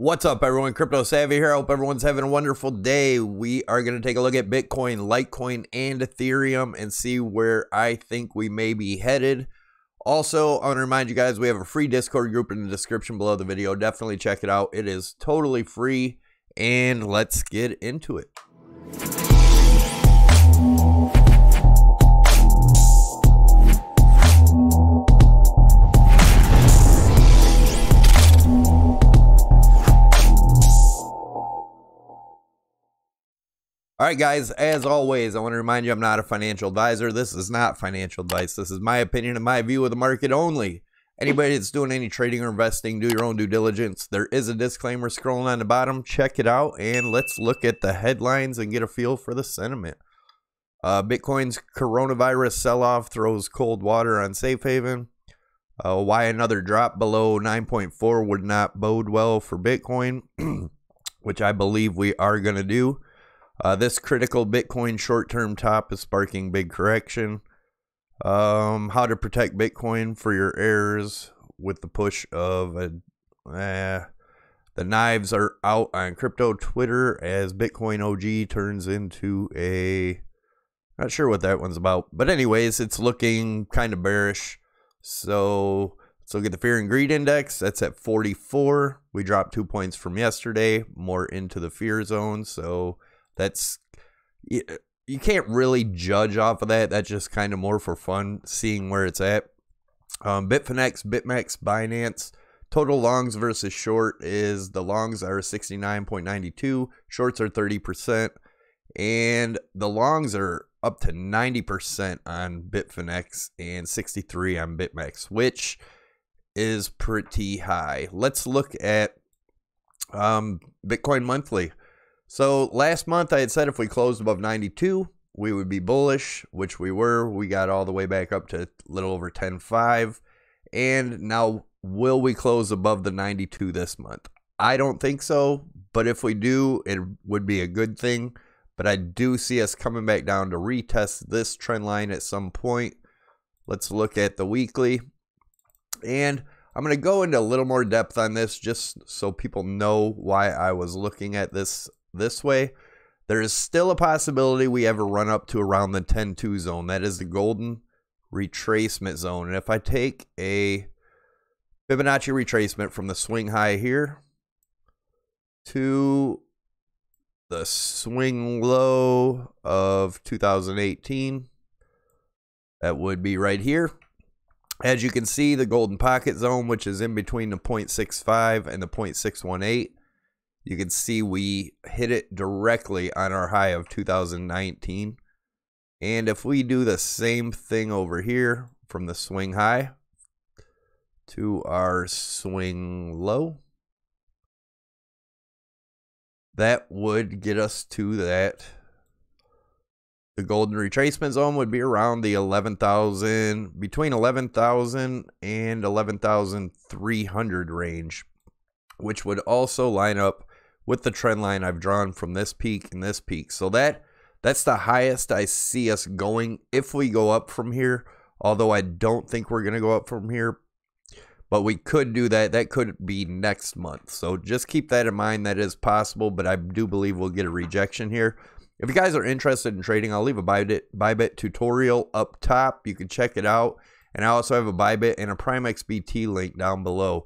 What's up, everyone? Crypto Savvy here. I hope everyone's having a wonderful day. We are going to take a look at Bitcoin, Litecoin, and Ethereum and see where I think we may be headed. Also, I want to remind you guys we have a free Discord group in the description below the video. Definitely check it out, it is totally free. And let's get into it. All right, guys, as always, I want to remind you I'm not a financial advisor. This is not financial advice. This is my opinion and my view of the market only. Anybody that's doing any trading or investing, do your own due diligence. There is a disclaimer scrolling on the bottom. Check it out and let's look at the headlines and get a feel for the sentiment. Uh, Bitcoin's coronavirus sell off throws cold water on safe haven. Uh, why another drop below 9.4 would not bode well for Bitcoin, which I believe we are going to do. Uh, this critical Bitcoin short term top is sparking big correction. Um, how to protect Bitcoin for your heirs with the push of a. Eh, the knives are out on crypto Twitter as Bitcoin OG turns into a. Not sure what that one's about. But, anyways, it's looking kind of bearish. So, so get the fear and greed index. That's at 44. We dropped two points from yesterday, more into the fear zone. So, that's you, you can't really judge off of that. That's just kind of more for fun, seeing where it's at. Um, Bitfinex, Bitmax, Binance. Total longs versus short is the longs are 69.92, shorts are 30%, and the longs are up to 90% on Bitfinex and 63 on Bitmax, which is pretty high. Let's look at um, Bitcoin monthly. So last month I had said if we closed above 92, we would be bullish, which we were. We got all the way back up to a little over 10.5. And now, will we close above the 92 this month? I don't think so, but if we do, it would be a good thing. But I do see us coming back down to retest this trend line at some point. Let's look at the weekly. And I'm going to go into a little more depth on this just so people know why I was looking at this this way, there is still a possibility we ever run up to around the 10-2 zone. That is the golden retracement zone. And if I take a Fibonacci retracement from the swing high here to the swing low of 2018, that would be right here. As you can see, the golden pocket zone, which is in between the 0.65 and the 0.618, you can see we hit it directly on our high of 2019. And if we do the same thing over here from the swing high to our swing low, that would get us to that. The golden retracement zone would be around the 11,000, between 11,000 and 11,300 range, which would also line up with the trend line I've drawn from this peak and this peak. So that that's the highest I see us going if we go up from here, although I don't think we're going to go up from here. But we could do that. That could be next month. So just keep that in mind. That is possible, but I do believe we'll get a rejection here. If you guys are interested in trading, I'll leave a Bybit, Bybit tutorial up top. You can check it out. And I also have a Bybit and a XBT link down below.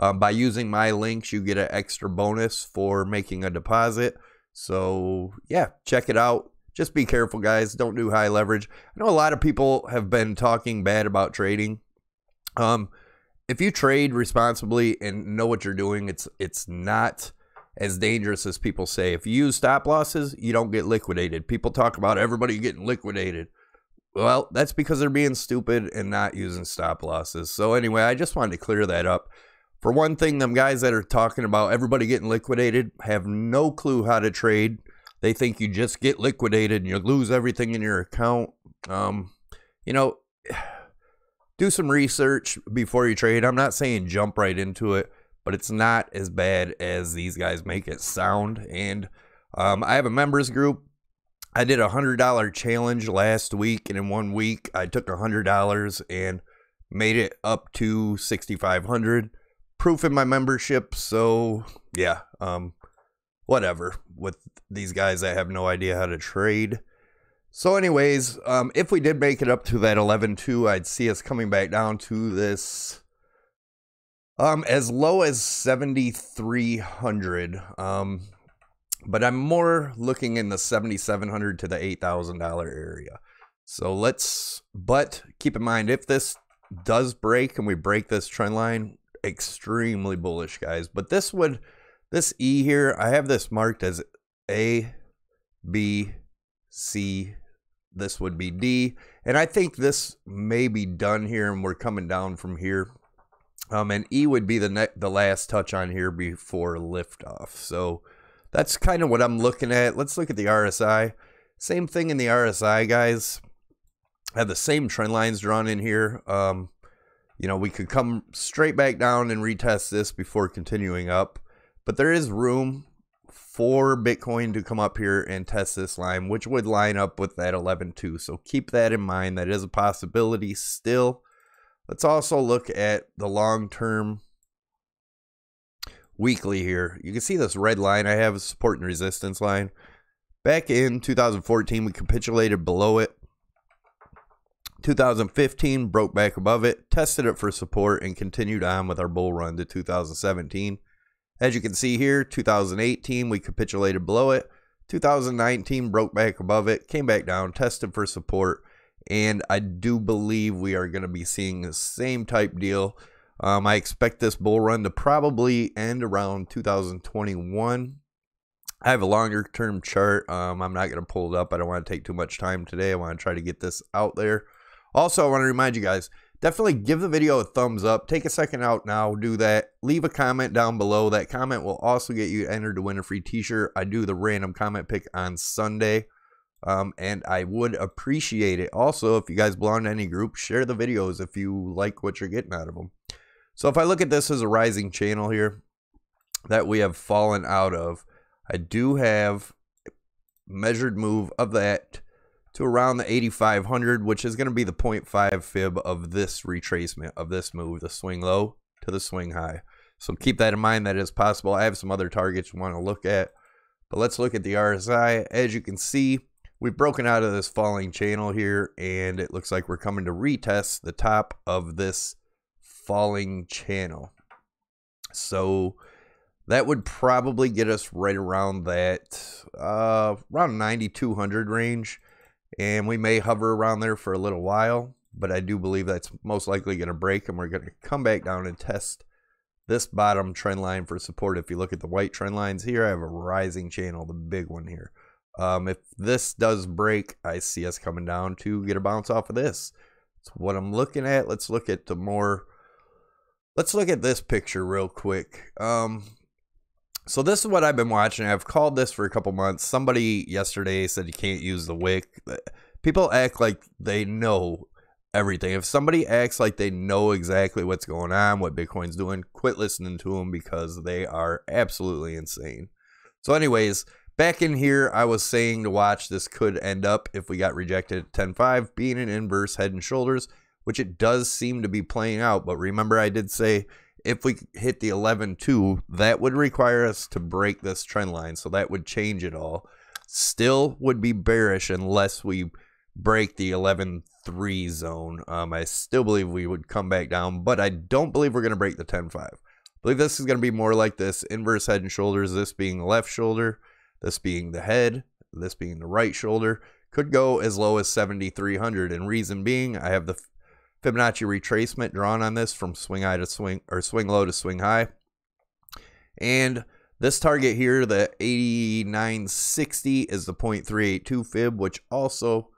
Um, by using my links, you get an extra bonus for making a deposit. So, yeah, check it out. Just be careful, guys. Don't do high leverage. I know a lot of people have been talking bad about trading. Um, if you trade responsibly and know what you're doing, it's it's not as dangerous as people say. If you use stop losses, you don't get liquidated. People talk about everybody getting liquidated. Well, that's because they're being stupid and not using stop losses. So anyway, I just wanted to clear that up. For one thing, them guys that are talking about everybody getting liquidated have no clue how to trade. They think you just get liquidated and you lose everything in your account. Um, you know, do some research before you trade. I'm not saying jump right into it, but it's not as bad as these guys make it sound. And um, I have a members group. I did a $100 challenge last week, and in one week, I took a $100 and made it up to 6500 proof in my membership. So yeah, um, whatever. With these guys, I have no idea how to trade. So, anyways, um, if we did make it up to that 11.2, I'd see us coming back down to this um, as low as 7,300. Um, but I'm more looking in the 7,700 to the $8,000 area. So let's, but keep in mind, if this does break and we break this trend line, extremely bullish, guys. But this would, this E here, I have this marked as A, B, C, this would be D. And I think this may be done here, and we're coming down from here. Um, and E would be the the last touch on here before liftoff. So that's kind of what I'm looking at. Let's look at the RSI. Same thing in the RSI, guys. I have the same trend lines drawn in here. Um, you know, we could come straight back down and retest this before continuing up. But there is room for Bitcoin to come up here and test this line, which would line up with that 11.2. So keep that in mind. That is a possibility still. Let's also look at the long-term weekly here. You can see this red line I have a support and resistance line. Back in 2014, we capitulated below it. 2015 broke back above it, tested it for support, and continued on with our bull run to 2017. As you can see here, 2018 we capitulated below it. 2019 broke back above it, came back down, tested for support, and I do believe we are going to be seeing the same type deal. Um, I expect this bull run to probably end around 2021. I have a longer term chart. Um, I'm not going to pull it up. I don't want to take too much time today. I want to try to get this out there. Also, I want to remind you guys, definitely give the video a thumbs up. Take a second out now, do that. Leave a comment down below. That comment will also get you entered to win a free t-shirt. I do the random comment pick on Sunday. Um, and I would appreciate it. Also, if you guys belong to any group, share the videos if you like what you're getting out of them. So if I look at this as a rising channel here that we have fallen out of, I do have measured move of that to around the 8,500, which is going to be the 0.5 fib of this retracement, of this move, the swing low to the swing high. So keep that in mind that is possible. I have some other targets you want to look at, but let's look at the RSI. As you can see, we've broken out of this falling channel here, and it looks like we're coming to retest the top of this falling channel. So that would probably get us right around that, uh, around 9,200 range and we may hover around there for a little while, but I do believe that's most likely going to break, and we're going to come back down and test this bottom trend line for support. If you look at the white trend lines here, I have a rising channel, the big one here. Um, if this does break, I see us coming down to get a bounce off of this. That's what I'm looking at. Let's look at the more... Let's look at this picture real quick. Um, so this is what I've been watching. I've called this for a couple months. Somebody yesterday said you can't use the wick. People act like they know everything. If somebody acts like they know exactly what's going on, what Bitcoin's doing, quit listening to them because they are absolutely insane. So anyways, back in here, I was saying to watch this could end up if we got rejected at 10.5 being an inverse head and shoulders, which it does seem to be playing out. But remember I did say if we hit the 11.2, that would require us to break this trend line. So that would change it all. Still would be bearish unless we break the 11.3 zone. Um, I still believe we would come back down, but I don't believe we're going to break the 10.5. I believe this is going to be more like this inverse head and shoulders, this being the left shoulder, this being the head, this being the right shoulder. Could go as low as 7,300. And reason being, I have the Fibonacci retracement drawn on this from swing high to swing or swing low to swing high. And this target here, the 8960 is the 0.382 fib, which also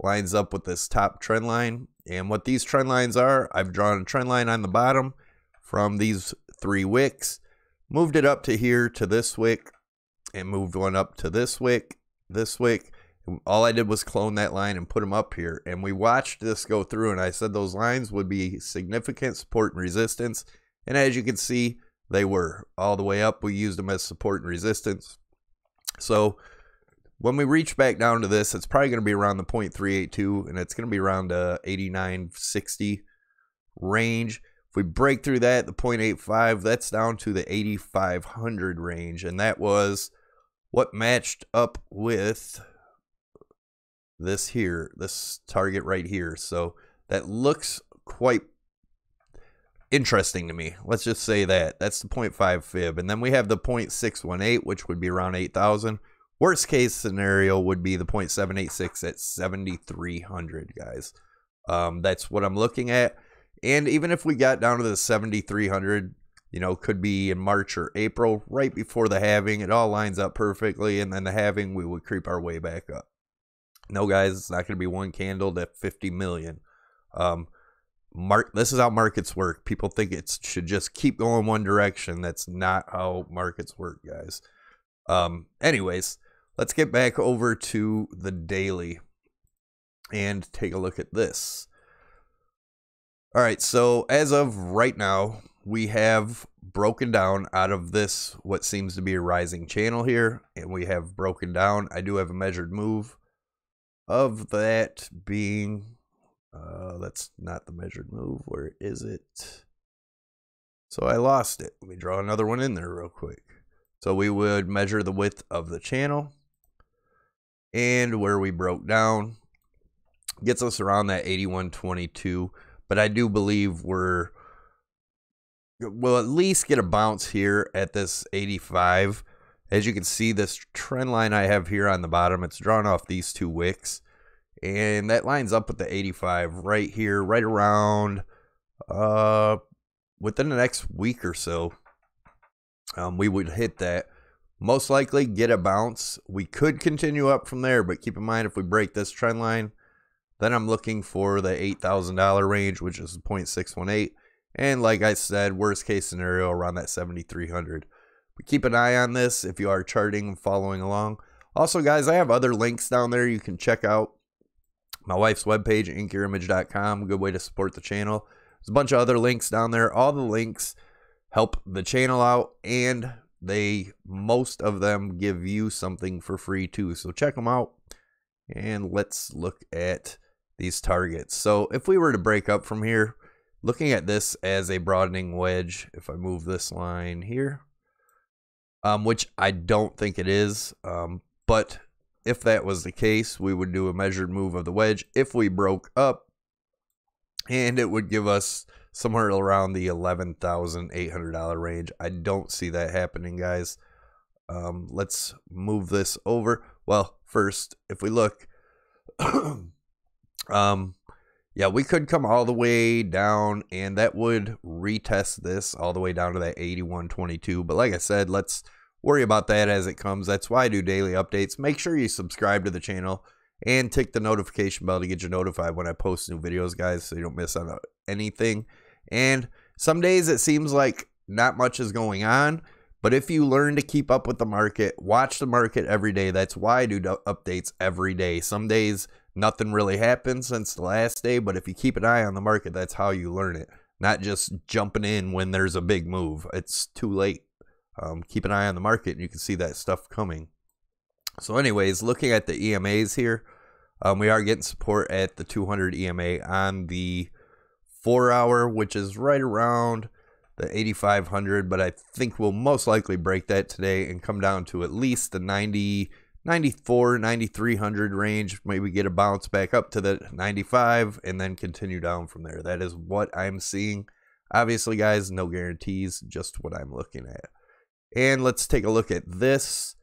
lines up with this top trend line. And what these trend lines are, I've drawn a trend line on the bottom from these three wicks, moved it up to here to this wick, and moved one up to this wick, this wick, all I did was clone that line and put them up here. And we watched this go through, and I said those lines would be significant support and resistance. And as you can see, they were all the way up. We used them as support and resistance. So when we reach back down to this, it's probably going to be around the 0.382, and it's going to be around the 89.60 range. If we break through that, the 0.85, that's down to the 8,500 range. And that was what matched up with this here, this target right here. So that looks quite interesting to me. Let's just say that. That's the 0.5 fib. And then we have the 0.618, which would be around 8,000. Worst case scenario would be the 0.786 at 7,300, guys. Um, that's what I'm looking at. And even if we got down to the 7,300, you know, could be in March or April, right before the halving, it all lines up perfectly. And then the halving, we would creep our way back up no, guys, it's not going to be one candle to 50 million. Um, mark this is how markets work. People think it should just keep going one direction. That's not how markets work, guys. Um, anyways, let's get back over to the daily and take a look at this. All right, so as of right now, we have broken down out of this what seems to be a rising channel here, and we have broken down. I do have a measured move of that being uh, that's not the measured move. Where is it? So I lost it. Let me draw another one in there real quick. So we would measure the width of the channel and where we broke down gets us around that 8122. But I do believe we're, we'll at least get a bounce here at this 85 as you can see, this trend line I have here on the bottom, it's drawn off these two wicks. And that lines up with the 85 right here, right around uh, within the next week or so. Um, we would hit that. Most likely get a bounce. We could continue up from there, but keep in mind if we break this trend line, then I'm looking for the $8,000 range, which is 0.618. And like I said, worst case scenario around that 7,300. But keep an eye on this if you are charting and following along. Also, guys, I have other links down there you can check out. My wife's webpage, inkyourimage.com, good way to support the channel. There's a bunch of other links down there. All the links help the channel out, and they most of them give you something for free too. So check them out. And let's look at these targets. So if we were to break up from here, looking at this as a broadening wedge, if I move this line here, um, which I don't think it is. Um, but if that was the case, we would do a measured move of the wedge if we broke up, and it would give us somewhere around the $11,800 range. I don't see that happening, guys. Um, let's move this over. Well, first, if we look, um, yeah, we could come all the way down and that would retest this all the way down to that 8122. But like I said, let's worry about that as it comes. That's why I do daily updates. Make sure you subscribe to the channel and tick the notification bell to get you notified when I post new videos, guys, so you don't miss out anything. And some days it seems like not much is going on, but if you learn to keep up with the market, watch the market every day. That's why I do updates every day. Some days nothing really happened since the last day, but if you keep an eye on the market, that's how you learn it. Not just jumping in when there's a big move. It's too late. Um, keep an eye on the market and you can see that stuff coming. So, anyways, looking at the EMAs here, um, we are getting support at the 200 EMA on the four hour, which is right around the 8500, but I think we'll most likely break that today and come down to at least the 90. 94, 9300 range. Maybe get a bounce back up to the 95 and then continue down from there. That is what I'm seeing. Obviously, guys, no guarantees, just what I'm looking at. And let's take a look at this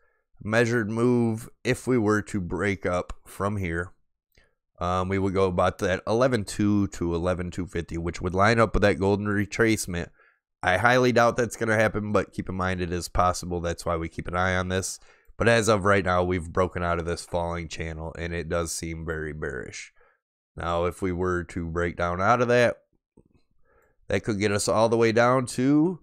measured move. If we were to break up from here, um, we would go about that 11.2 to 11.250, which would line up with that golden retracement. I highly doubt that's going to happen, but keep in mind it is possible. That's why we keep an eye on this. But as of right now, we've broken out of this falling channel and it does seem very bearish. Now, if we were to break down out of that, that could get us all the way down to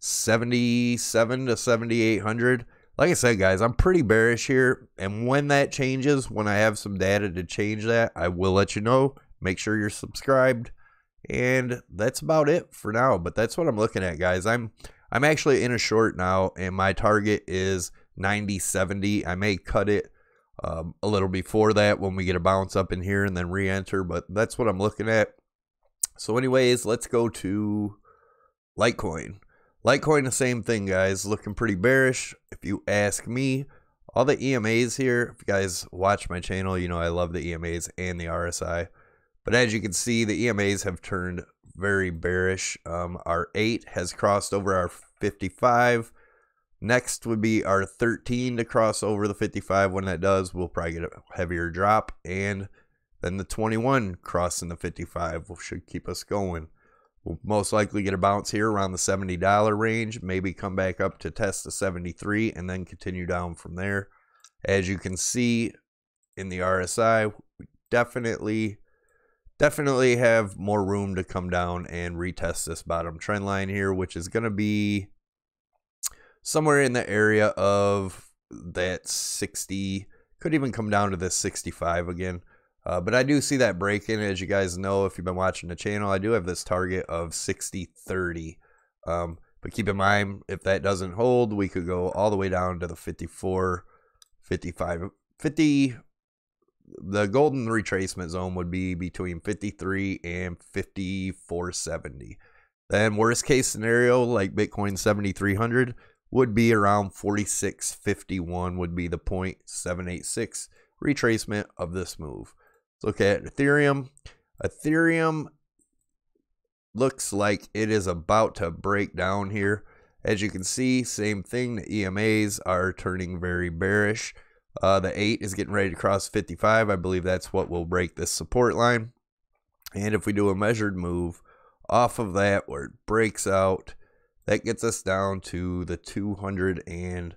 77 to 7800 like i said guys i'm pretty bearish here and when that changes when i have some data to change that i will let you know make sure you're subscribed and that's about it for now but that's what i'm looking at guys i'm i'm actually in a short now and my target is 90, 70. I may cut it um, a little before that when we get a bounce up in here and then re-enter, but that's what I'm looking at. So anyways, let's go to Litecoin. Litecoin, the same thing, guys. Looking pretty bearish, if you ask me. All the EMAs here, if you guys watch my channel, you know I love the EMAs and the RSI. But as you can see, the EMAs have turned very bearish. Um, our 8 has crossed over our 55. Next would be our 13 to cross over the 55. When that does, we'll probably get a heavier drop. And then the 21 crossing the 55 should keep us going. We'll most likely get a bounce here around the $70 range, maybe come back up to test the 73 and then continue down from there. As you can see in the RSI, definitely definitely have more room to come down and retest this bottom trend line here, which is going to be somewhere in the area of that 60 could even come down to this 65 again uh, but I do see that breaking. as you guys know if you've been watching the channel I do have this target of 60 30 um, but keep in mind if that doesn't hold we could go all the way down to the 54 55 50 the golden retracement zone would be between 53 and 5470 then worst case scenario like Bitcoin 7300 would be around 46.51 would be the 0.786 retracement of this move. Let's look at Ethereum. Ethereum looks like it is about to break down here. As you can see, same thing. The EMAs are turning very bearish. Uh, the 8 is getting ready to cross 55. I believe that's what will break this support line. And if we do a measured move off of that where it breaks out that gets us down to the 200 and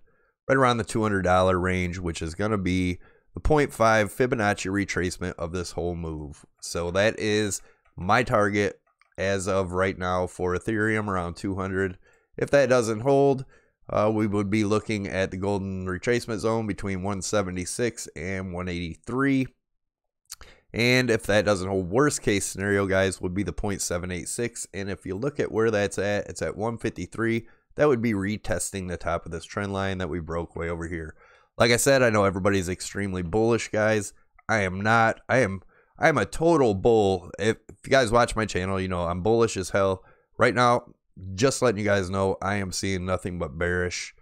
right around the $200 range, which is going to be the 0.5 Fibonacci retracement of this whole move. So that is my target as of right now for Ethereum around 200. If that doesn't hold, uh, we would be looking at the golden retracement zone between 176 and 183. And if that doesn't hold, worst case scenario, guys, would be the 0.786. And if you look at where that's at, it's at 153. That would be retesting the top of this trend line that we broke way over here. Like I said, I know everybody's extremely bullish, guys. I am not. I am I am a total bull. If, if you guys watch my channel, you know I'm bullish as hell. Right now, just letting you guys know, I am seeing nothing but bearish,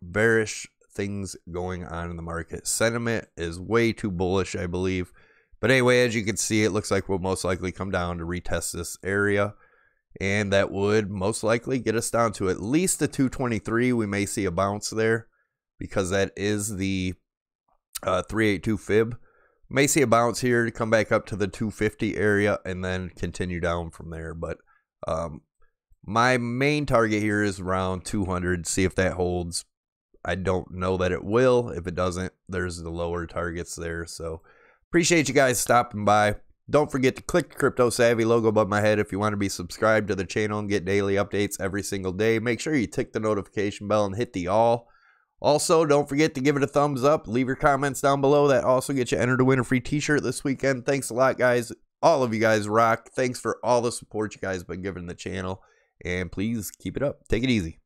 bearish things going on in the market. Sentiment is way too bullish, I believe. But anyway, as you can see, it looks like we'll most likely come down to retest this area. And that would most likely get us down to at least the 223. We may see a bounce there because that is the uh, 382 fib. May see a bounce here to come back up to the 250 area and then continue down from there. But um, my main target here is around 200. See if that holds. I don't know that it will. If it doesn't, there's the lower targets there. So Appreciate you guys stopping by. Don't forget to click the Crypto Savvy logo above my head if you want to be subscribed to the channel and get daily updates every single day. Make sure you tick the notification bell and hit the all. Also, don't forget to give it a thumbs up. Leave your comments down below. That also gets you entered to win a free t-shirt this weekend. Thanks a lot, guys. All of you guys rock. Thanks for all the support you guys been giving the channel. And please keep it up. Take it easy.